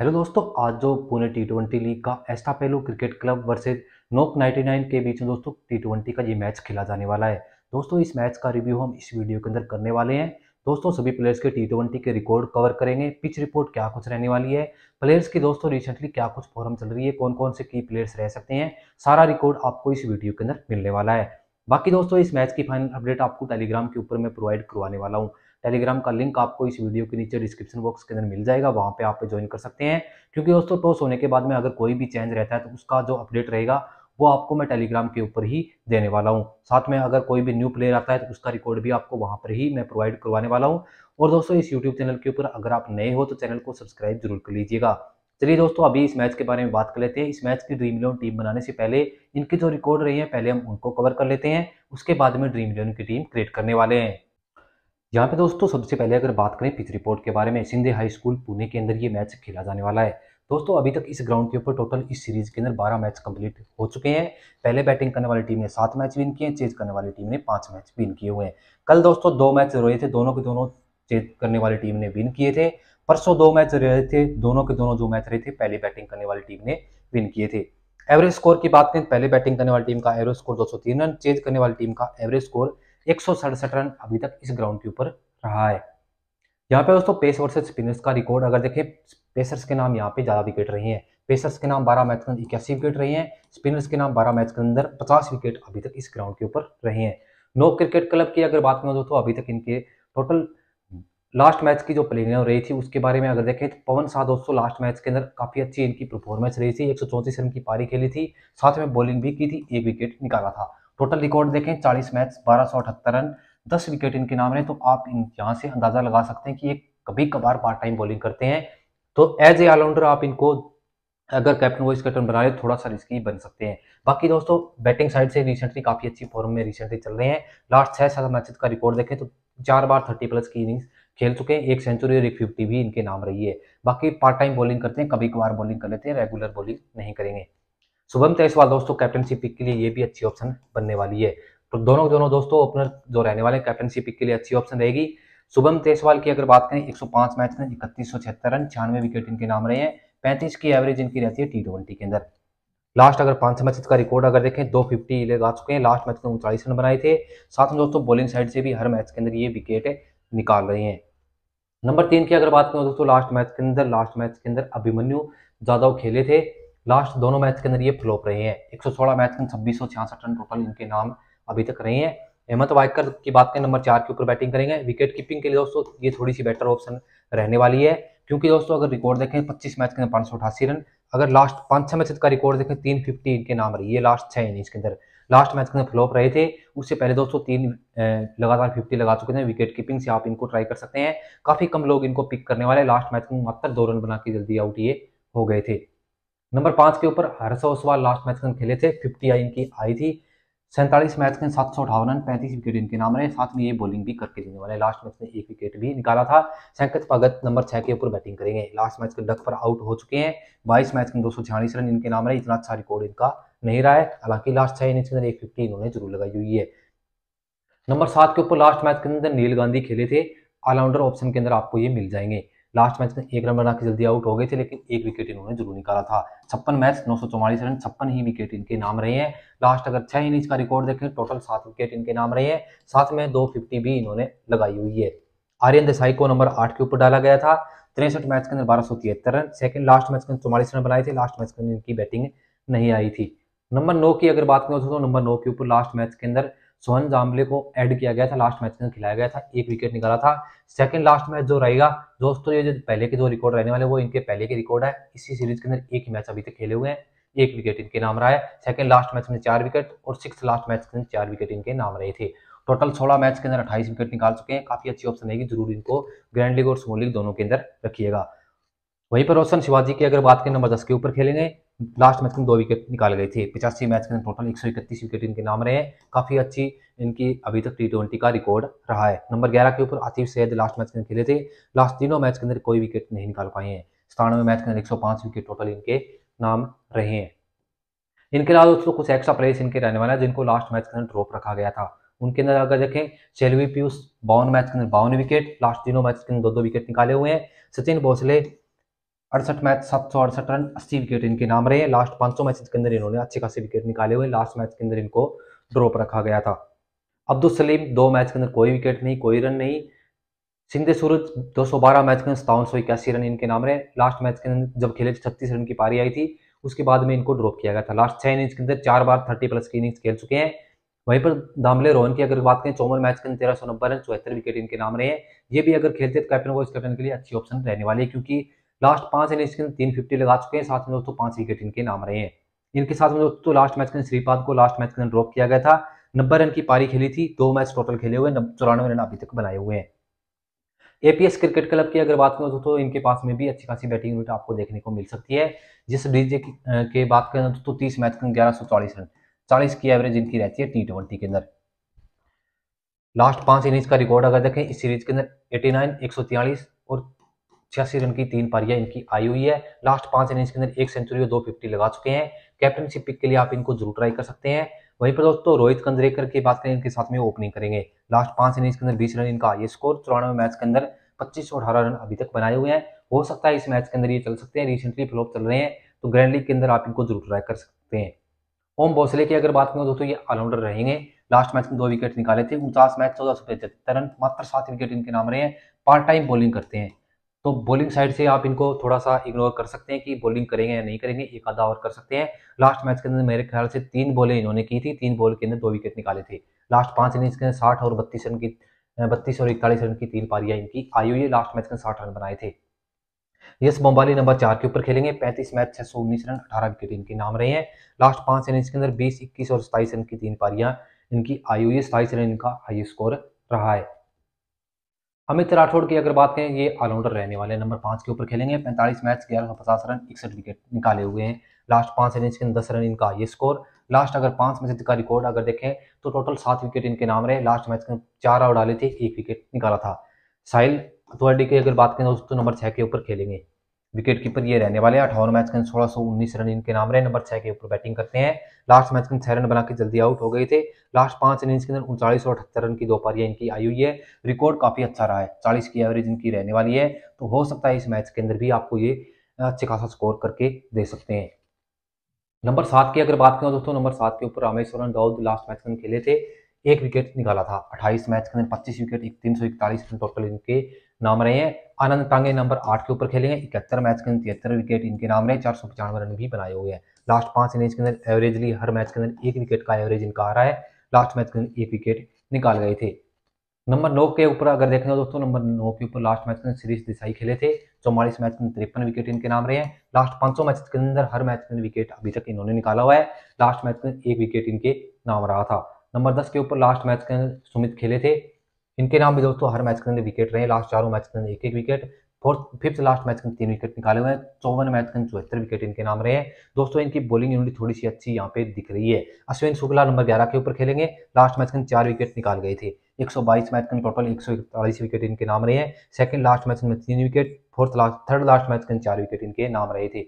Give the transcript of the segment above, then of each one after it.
hello दोस्तों आज जो पुणे टी ट्वेंटी लीग का पेलो क्रिकेट क्लब वर्सेज नोक 99 के बीच में दोस्तों टी ट्वेंटी का ये मैच खेला जाने वाला है दोस्तों इस मैच का रिव्यू हम इस वीडियो के अंदर करने वाले हैं दोस्तों सभी प्लेयर्स के टी ट्वेंटी के रिकॉर्ड कवर करेंगे पिच रिपोर्ट क्या कुछ रहने वाली है प्लेयर्स की दोस्तों रिसेंटली क्या कुछ फॉरम चल रही है कौन कौन से की प्लेयर्स रह सकते हैं सारा रिकॉर्ड आपको इस वीडियो के अंदर मिलने वाला है बाकी दोस्तों इस मैच की फाइनल अपडेट आपको टेलीग्राम के ऊपर मैं प्रोवाइड करवाने वाला हूँ टेलीग्राम का लिंक आपको इस वीडियो के नीचे डिस्क्रिप्शन बॉक्स के अंदर मिल जाएगा वहाँ पे आप ज्वाइन कर सकते हैं क्योंकि दोस्तों टॉस होने के बाद में अगर कोई भी चेंज रहता है तो उसका जो अपडेट रहेगा वो आपको मैं टेलीग्राम के ऊपर ही देने वाला हूँ साथ में अगर कोई भी न्यू प्लेयर आता है तो उसका रिकॉर्ड भी आपको वहाँ पर ही मैं प्रोवाइड करवाने वाला हूँ और दोस्तों इस यूट्यूब चैनल के ऊपर अगर आप नए हो तो चैनल को सब्सक्राइब जरूर कर लीजिएगा चलिए दोस्तों अभी इस मैच के बारे में बात कर लेते हैं इस मैच की ड्रीम इलेवन टीम बनाने से पहले इनकी जो रिकॉर्ड रही है पहले हम उनको कवर कर लेते हैं उसके बाद में ड्रीम इलेवन की टीम क्रिएट करने वाले हैं यहाँ पे दोस्तों सबसे पहले अगर बात करें पिच रिपोर्ट के बारे में सिंधे हाई स्कूल पुणे के अंदर ये मैच खेला जाने वाला है दोस्तों अभी तक इस ग्राउंड के ऊपर टोटल इस सीरीज के अंदर 12 मैच कंप्लीट हो चुके हैं पहले बैटिंग करने वाली टीम ने सात मैच विन किए हैं चेज करने वाली टीम ने पांच मैच विन किए हुए हैं कल दोस्तों दो मैच रोए थे दोनों के दोनों चेज करने वाली टीम ने विन किए थे परसों दो मैच रहे थे दोनों के दोनों जो मैच रहे थे पहले बैटिंग करने वाली टीम ने विन किए थे एवरेज स्कोर की बात करें पहले बैटिंग करने वाली टीम का एवरेज स्कोर दो रन चेज करने वाली टीम का एवरेज स्कोर एक रन अभी तक इस ग्राउंड के ऊपर रहा है यहाँ पे दोस्तों पेस वर्सेज स्पिनर्स का रिकॉर्ड अगर देखें पेसर्स के नाम यहाँ पे ज़्यादा विकेट रहे हैं पेसर्स के नाम 12 मैच के अंदर इक्यासी विकेट रहे हैं स्पिनर्स के नाम 12 मैच के अंदर 50 विकेट अभी तक इस ग्राउंड के ऊपर रहे हैं नो क्रिकेट क्लब की अगर बात करें दोस्तों अभी तक इनके टोटल लास्ट मैच की जो प्लेंग रही थी उसके बारे में अगर देखें तो पवन शाह दोस्तों लास्ट मैच के अंदर काफ़ी अच्छी इनकी परफॉर्मेंस रही थी एक रन की पारी खेली थी साथ में बॉलिंग भी की थी एक विकेट निकाला था टोटल रिकॉर्ड देखें चालीस मैच बारह सौ अठहत्तर रन दस विकेट इनके नाम रहे तो आप यहाँ से अंदाजा लगा सकते हैं कि ये कभी कभार पार्ट टाइम बॉलिंग करते हैं तो एज ए ऑलराउंडर आप इनको अगर कैप्टन वॉइस कैप्टन बना रहे थोड़ा सा रिस्की बन सकते हैं बाकी दोस्तों बैटिंग साइड से रिसेंटली काफ़ी अच्छी फॉर्म में रिसेंटली चल रहे हैं लास्ट छः सात मैचेस का रिकॉर्ड देखें तो चार बार थर्टी प्लस की इनिंग्स खेल चुके हैं एक सेंचुरी और एक फिफ्टी भी इनके नाम रही है बाकी पार्ट टाइम बॉलिंग करते हैं कभी कभार बॉलिंग कर लेते हैं रेगुलर बॉलिंग नहीं करेंगे शुभम तेजवाल दोस्तों कैप्टनशिप पिक के लिए ये भी अच्छी ऑप्शन बनने वाली है तो दोनों दोनों दोस्तों ओपनर जो रहने वाले कैप्टनशिप पिक के लिए अच्छी ऑप्शन रहेगी शुभम तेजवाल की अगर बात करें एक मैच में इकतीस रन छियानवे विकेट इनके नाम रहे हैं पैंतीस की एवरेज इनकी रहती है टी ट्वेंटी के अंदर लास्ट अगर पांच मैच का रिकॉर्ड अगर देखें दो फिफ्टी लगा चुके हैं लास्ट मैच में उनचालीस रन बनाए थे साथ में दोस्तों बॉलिंग साइड से भी हर मैच के अंदर ये विकेट निकाल रहे हैं नंबर तीन की अगर बात करें दोस्तों लास्ट मैच के अंदर लास्ट मैच के अंदर अभिमन्यु ज्यादा खेले थे लास्ट दोनों मैच के अंदर ये फ्लॉप रहे हैं एक मैच के छब्बीस सौ छियासठ रन टोटल इनके नाम अभी तक रहे हैं अहमद वाइकर की बात करें नंबर चार के ऊपर बैटिंग करेंगे विकेट कीपिंग के लिए दोस्तों ये थोड़ी सी बेटर ऑप्शन रहने वाली है क्योंकि दोस्तों अगर रिकॉर्ड देखें 25 मैच के अंदर पाँच रन अगर लास्ट पाँच छः मैच का रिकॉर्ड देखें तीन फिफ्टी इनके नाम रही है लास्ट छह इनिंग्स के अंदर लास्ट मैच के अंदर फ्लॉप रहे थे उससे पहले दोस्तों तीन लगातार फिफ्टी लगा चुके थे विकेट कीपिंग से आप इनको ट्राई कर सकते हैं काफ़ी कम लोग इनको पिक करने वाले लास्ट मैच में मात्र दो रन बना के जल्दी आउट ये हो गए थे नंबर पांच के ऊपर हर्ष ओसवाल लास्ट मैच में खेले थे फिफ्टी आई इनकी आई थी सैंतालीस मैच के सात सौ अठावन रन पैंतीस विकेट इनके नाम रहे साथ में ये बॉलिंग भी करके देने वाले लास्ट मैच में एक विकेट भी निकाला था सैंकत भगत नंबर छह के ऊपर बैटिंग करेंगे लास्ट मैच के डक पर आउट हो चुके हैं बाईस मैच के दो सौ छियालीस रन इनके नाम रहे इतना अच्छा रिकॉर्ड इनका नहीं रहा है हालांकि लास्ट छह इनिंग्स के अंदर एक फिफ्टी इन्होंने जरूर लगाई हुई है नंबर सात के ऊपर लास्ट मैच के अंदर नील गांधी खेले थे ऑलराउंडर ऑप्शन के अंदर आपको ये मिल जाएंगे लास्ट मैच में एक रन बना के जल्दी आउट हो गए थे लेकिन एक विकेट इन्होंने जरूर निकाला था छप्पन मैच नौ सौ चौवालीस रन छप्पन ही विकेट इनके नाम रहे हैं लास्ट अगर छह इनिंग्स का रिकॉर्ड देखें टोटल सात विकेट इनके नाम रहे हैं साथ में दो फिफ्टी भी इन्होंने लगाई हुई है आर्यन देसाई को नंबर आठ के ऊपर डाला गया था तिरसठ मैच के अंदर बारह सौ तिहत्तर रन सेकंड लास्ट मैच के अंदर चौवालीस रन बनाए थे लास्ट मैच के अंदर इनकी बैटिंग नहीं आई थी नंबर नौ की अगर बात करें तो नंबर नौ के ऊपर लास्ट मैच के अंदर सोहन जाम्बले को ऐड किया गया था लास्ट मैच में खिलाया गया था एक विकेट निकाला था सेकंड लास्ट मैच जो रहेगा दोस्तों ये जो पहले के जो रिकॉर्ड रहने वाले वो इनके पहले के रिकॉर्ड है इसी सीरीज के अंदर एक ही मैच अभी तक खेले हुए हैं एक विकेट इनके नाम रहा है सेकंड लास्ट मैच में चार विकेट और सिक्स लास्ट मैच के अंदर चार विकेट इनके नाम रहे थे टोटल सोलह मैच के अंदर अट्ठाईस विकेट निकाल चुके हैं काफी अच्छी ऑप्शन है जरूर इनको ग्रैंड लीग और स्मॉल लीग दोनों के अंदर रखिएगा वहीं पर रोशन शिवाजी की अगर बात करें नंबर दस के ऊपर खेलेंगे लास्ट मैच में दो विकेट निकाल गए थे पिचासी मैच के अंदर टोटल एक विकेट इनके नाम रहे हैं काफ़ी अच्छी इनकी अभी तक टी ट्वेंटी का रिकॉर्ड रहा है नंबर ग्यारह के ऊपर आतिफ सैद लास्ट मैच के अंदर खेले थे लास्ट तीनों मैच के अंदर कोई विकेट नहीं निकाल पाए हैं सतानवे मैच के अंदर एक विकेट टोटल इनके नाम रहे हैं इनके अलावा दोस्तों कुछ एक्स्ट्रा प्लेयर्स इनके रहने वाले हैं जिनको लास्ट मैच के अंदर ड्रॉप रखा गया था उनके अंदर अगर देखें सेल्वी पीयूष बावन मैच के अंदर बावन विकेट लास्ट तीनों मैच के अंदर दो दो विकेट निकाले हुए हैं सचिन भोसले अड़सठ मैच सात सौ अड़सठ रन अस्सी विकेट इनके नाम रहे लास्ट पांच सौ मैच के अंदर इन्होंने अच्छे खासे विकेट निकाले हुए लास्ट मैच के अंदर इनको ड्रॉप रखा गया था अब्दुल सलीम दो मैच के अंदर कोई विकेट नहीं कोई रन नहीं सिंधे सूरज 212 मैच के अंदर सतावन सौ इक्यासी रन इनके नाम रहे लास्ट मैच के अंदर जब खेले छत्तीस रन की पारी आई थी उसके बाद में इनको ड्रॉप किया गया था लास्ट छह इनिंग्स के अंदर चार बार थर्टी प्लस की इनिंग्स खेल चुके हैं वहीं पर दामले रोहन की अगर बात करें चौवन मैच के अंदर तेरह सौ नब्बे रन चौहत्तर विकेट इनके नाम रहे हैं ये भी अगर खेलते तो कैप्टन इस कैप्टन के लिए अच्छी ऑप्शन रहने वाली है क्योंकि लास्ट पांच इनिंग्स के तीन फिफ्टी लगा चुके हैं साथ में दोस्तों पांच विकेट इनके नाम रहे हैं इनके साथ में दोस्तों लास्ट मैच के श्रीपाद को लास्ट मैच के अंदर ड्रॉप किया गया था नब्बे रन की पारी खेली थी दो मैच टोटल खेले हुए चौरानवे रन अभी तक बनाए हुए हैं एपीएस क्रिकेट क्लब की अगर बात करें दोस्तों तो इनके पास में भी अच्छी खासी बैटिंग यूनिट आपको देखने को मिल सकती है जिस डीजे के बात करें दोस्तों तो तीस मैच के ग्यारह सौ चालीस रन चालीस की एवरेज इनकी रहती है टी ट्वेंटी के अंदर लास्ट पांच इनिंग्स का रिकॉर्ड अगर देखें इस सीरीज के अंदर एटी नाइन एक सौ तिरालीस और छियासी रन की तीन पारियां इनकी आई हुई है लास्ट पांच इनिंग्स के अंदर एक सेंचुरी और दो फिफ्टी लगा चुके हैं कैप्टनशिप पिक के लिए आप इनको जरूर ट्राई कर सकते हैं वहीं पर दोस्तों रोहित कंजरेकर की बात करें इनके साथ में ओपनिंग करेंगे लास्ट पांच इनिंग्स के अंदर बीस रन इनका ये स्कोर चौरानवे मैच के अंदर पच्चीस और अठारह रन अभी तक बनाए हुए हैं हो सकता है इस मैच के अंदर ये चल सकते हैं रिसेंटली फ्लॉप चल रहे हैं तो ग्रैंड लीग के अंदर आप इनको जरूर ट्राई कर सकते हैं ओम भोसले की अगर बात करें दोस्तों ये ऑलराउंडर रहेंगे लास्ट मैच में दो विकेट निकाले थे उनचास मैच चौदह सौ पचहत्तर रन मात्र सात विकेट इनके नाम रहे हैं पार्ट टाइम बॉलिंग करते हैं तो बॉलिंग साइड से आप इनको थोड़ा सा इग्नोर कर सकते हैं कि बॉलिंग करेंगे या नहीं करेंगे एक आधा ओवर कर सकते हैं लास्ट मैच के अंदर मेरे ख्याल से तीन बॉलें इन्होंने की थी तीन बॉल के अंदर दो विकेट निकाले थे लास्ट पांच इनिंग्स के अंदर साठ और बत्तीस रन की बत्तीस और इकतालीस रन की तीन पारियां इनकी आई हुई लास्ट मैच के साठ रन बनाए थे यस बम्बाली नंबर चार के ऊपर खेलेंगे पैंतीस मैच छह सौ उन्नीस रन अठारह विकेट इनके नाम रहे हैं लास्ट पांच इनिंग्स के अंदर बीस इक्कीस और सताईस रन की तीन पारियां इनकी आई हुई है सताईस रन इनका हाई स्कोर रहा है अमित राठौड़ की अगर बात करें ये ऑलराउंडर रहने वाले नंबर पाँच के ऊपर खेलेंगे पैंतालीस मैच ग्यारह सौ पचास रन इकसठ विकेट निकाले हुए हैं लास्ट पाँच इनिंग्स के दस रन इनका ये स्कोर लास्ट अगर पाँच मैच का रिकॉर्ड अगर देखें तो टोटल सात विकेट इनके नाम रहे लास्ट मैच में चार आउट डाले थे एक विकेट निकाला था साहिल अथवाडी की अगर बात करें दोस्तों नंबर छह के ऊपर खेलेंगे विकेट कीपर ये रहने वाले हैं अठावन मैच के सोलह सौ उन्नीस रन इनके नाम रहे नंबर छह के ऊपर बैटिंग करते हैं लास्ट मैच के छह रन बना के जल्दी आउट हो गए थे लास्ट पांच इनिंग्स के अंदर उनचालीस और अठहत्तर रन की दो पारियां इनकी आई हुई है रिकॉर्ड काफी अच्छा रहा है चालीस की एवरेज इनकी रहने वाली है तो हो सकता है इस मैच के अंदर भी आपको ये अच्छे खासा स्कोर करके दे सकते हैं नंबर सात की अगर बात करें दोस्तों नंबर सात के ऊपर रामेश्वरन दाऊद लास्ट मैच के खेले थे एक विकेट निकाला था अट्ठाईस मैच के अंदर पच्चीस विकेट तीन सौ इकतालीस रन टोटल इनके नाम रहे हैं आनंद टांगे नंबर आठ के ऊपर खेलेंगे इकहत्तर मैच के अंदर तिहत्तर विकेट इनके नाम रहे चार सौ पचानवे रन भी बनाए हुए हैं लास्ट पांच इनिंग्स के अंदर एवरेजली हर मैच के अंदर एक विकेट का एवरेज इनका आ रहा है लास्ट मैच के अंदर एक विकेट निकाल गए थे नंबर नौ के ऊपर अगर देखें तो दोस्तों नंबर नौ के ऊपर लास्ट मैच के अंदर सीरीज दिसाई खेले थे चौवालीस मैच के अंदर तिरपन विकेट इनके नाम रहे हैं लास्ट सौ मैच के अंदर हर मैच के अंदर विकेट अभी तक इन्होंने निकाला हुआ है लास्ट मैच के अंदर एक विकेट इनके नाम रहा था नंबर दस के ऊपर लास्ट मैच के अंदर सुमित खेले थे इनके नाम भी दोस्तों हर मैच के अंदर विकेट रहे लास्ट चारों मैच के अंदर एक एक wicket fourth fifth last match के तीन विकेट निकाले हुए हैं चौवन मैच के चौहत्तर विकेट इनके नाम रहे हैं दोस्तों इनकी बॉलिंग यूनिट थोड़ी सी अच्छी यहाँ पे दिख रही है अश्विन शुक्ला नंबर ग्यारह के ऊपर खेलेंगे लास्ट मैच के चार विकेट निकाल गए थे 122 मैच के टोटल एक विकेट इनके नाम रहे हैं सेकंड लास्ट मैच में तीन wicket fourth last third last match के चार विकेट इनके नाम रहे थे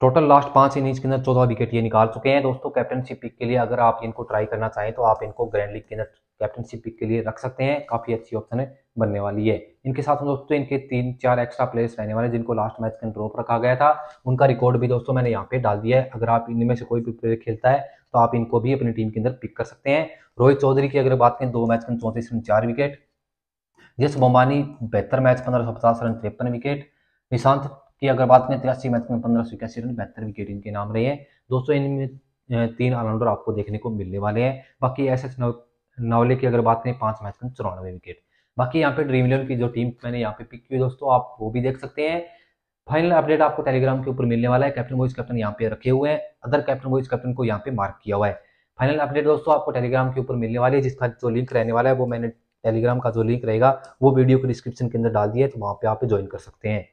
टोटल लास्ट पांच इनिंग्स के अंदर चौदह विकेट ये निकाल चुके हैं दोस्तों कैप्टनशिप पिक के लिए अगर आप इनको ट्राई करना चाहें तो आप इनको ग्रैंड लीग के अंदर कैप्टनशिप पिक के लिए रख सकते हैं काफ़ी अच्छी ऑप्शन है बनने वाली है इनके साथ हम दोस्तों इनके तीन चार एक्स्ट्रा प्लेयर्स रहने वाले जिनको लास्ट मैच के ड्रॉप रखा गया था उनका रिकॉर्ड भी दोस्तों मैंने यहाँ पे डाल दिया है अगर आप इनमें से कोई भी प्लेयर खेलता है तो आप इनको भी अपनी टीम के अंदर पिक कर सकते हैं रोहित चौधरी की अगर बात करें दो मैच के चौंतीस रन चार विकेट जिस बोमानी बेहतर मैच पंद्रह सौ पचास रन तिरपन विकेट निशांत की अगर बात करें तिरासी मैच में पंद्रह सौ इक्यासी रन बेहतर विकेट इनके नाम रहे हैं दोस्तों इनमें तीन ऑलराउंडर आपको देखने को मिलने वाले हैं बाकी एस एस नावले की अगर बात करें पांच मैच में चौरानवे विकेट बाकी यहाँ पे ड्रीम इलेवन की जो टीम मैंने यहाँ पे पिक की दोस्तों आप वो भी देख सकते हैं फाइनल अपडेट आपको टेलीग्राम के ऊपर मिलने वाला है कैप्टन वॉइस कैप्टन यहाँ पे रखे हुए हैं अदर कैप्टन वॉइस कैप्टन को यहाँ पे मार्क किया हुआ है फाइनल अपडेट दोस्तों आपको टेलीग्राम के ऊपर मिलने वाली है जिसका जो लिंक रहने वाला है वो मैंने टेलीग्राम का जो लिंक रहेगा वो वीडियो के डिस्क्रिप्शन के अंदर डाल दिया है तो वहाँ पे आप ज्वाइन कर सकते हैं